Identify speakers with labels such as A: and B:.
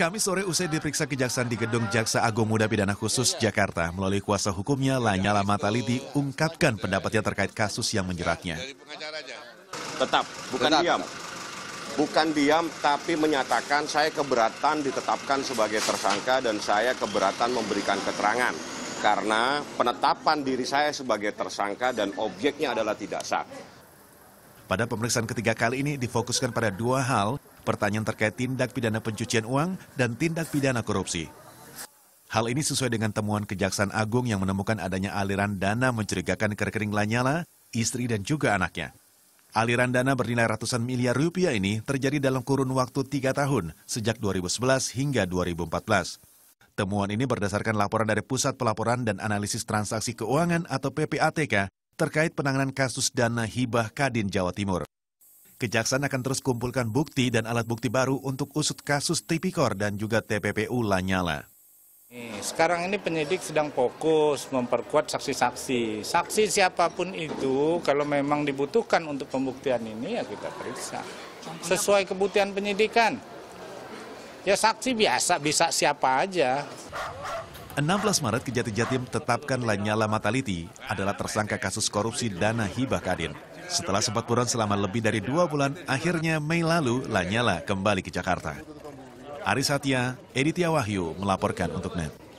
A: Kami sore usai diperiksa kejaksaan di gedung Jaksa Agung Muda Pidana Khusus Jakarta melalui kuasa hukumnya Lanyala Mataliti ungkapkan pendapatnya terkait kasus yang menjeratnya.
B: Tetap, bukan tetap, diam. Bukan diam, tapi menyatakan saya keberatan ditetapkan sebagai tersangka dan saya keberatan memberikan keterangan. Karena penetapan diri saya sebagai tersangka dan objeknya adalah tidak sah.
A: Pada pemeriksaan ketiga kali ini difokuskan pada dua hal, pertanyaan terkait tindak pidana pencucian uang dan tindak pidana korupsi. Hal ini sesuai dengan temuan Kejaksaan Agung yang menemukan adanya aliran dana mencurigakan ke rekening Lanyala, istri dan juga anaknya. Aliran dana bernilai ratusan miliar rupiah ini terjadi dalam kurun waktu tiga tahun, sejak 2011 hingga 2014. Temuan ini berdasarkan laporan dari Pusat Pelaporan dan Analisis Transaksi Keuangan atau PPATK terkait penanganan kasus dana hibah Kadin Jawa Timur. Kejaksaan akan terus kumpulkan bukti dan alat bukti baru untuk usut kasus Tipikor dan juga TPPU Lanyala.
C: Sekarang ini penyidik sedang fokus memperkuat saksi-saksi. Saksi siapapun itu kalau memang dibutuhkan untuk pembuktian ini ya kita periksa. Sesuai kebutuhan penyidikan. Ya saksi biasa bisa siapa aja.
A: 16 Maret Kejati Jatim tetapkan Lanyala Mataliti adalah tersangka kasus korupsi dana hibah kadin. Setelah sempat buron selama lebih dari dua bulan, akhirnya Mei lalu Lanyala kembali ke Jakarta. Ari Satya, Editya Wahyu melaporkan untuk NET.